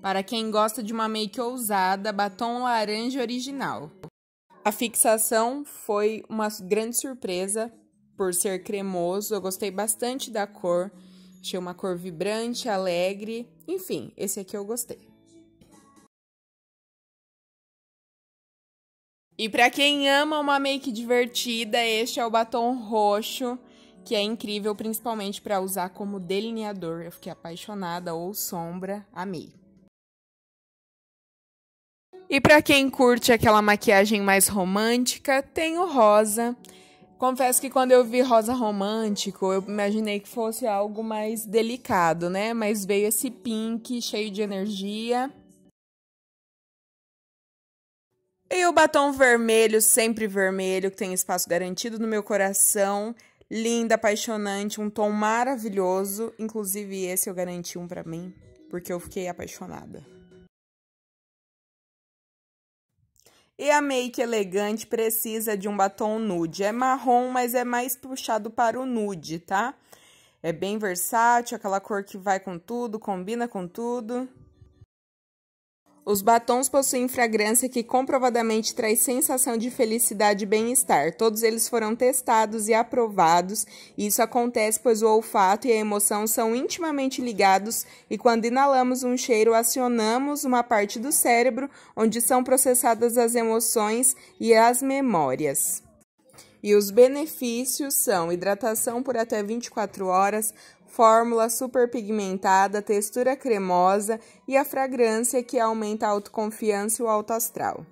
para quem gosta de uma make ousada, batom laranja original. A fixação foi uma grande surpresa por ser cremoso, eu gostei bastante da cor, achei uma cor vibrante, alegre, enfim, esse aqui eu gostei. E para quem ama uma make divertida, este é o batom roxo, que é incrível principalmente para usar como delineador. Eu fiquei apaixonada ou sombra, amei. E para quem curte aquela maquiagem mais romântica, tem o rosa. Confesso que quando eu vi rosa romântico, eu imaginei que fosse algo mais delicado, né? Mas veio esse pink cheio de energia. E o batom vermelho, sempre vermelho, que tem espaço garantido no meu coração. Linda, apaixonante, um tom maravilhoso. Inclusive, esse eu garanti um para mim, porque eu fiquei apaixonada. E a make elegante precisa de um batom nude. É marrom, mas é mais puxado para o nude, tá? É bem versátil, aquela cor que vai com tudo, combina com tudo. Os batons possuem fragrância que comprovadamente traz sensação de felicidade e bem-estar. Todos eles foram testados e aprovados. Isso acontece pois o olfato e a emoção são intimamente ligados e quando inalamos um cheiro, acionamos uma parte do cérebro onde são processadas as emoções e as memórias. E os benefícios são hidratação por até 24 horas, fórmula super pigmentada, textura cremosa e a fragrância que aumenta a autoconfiança e o alto astral.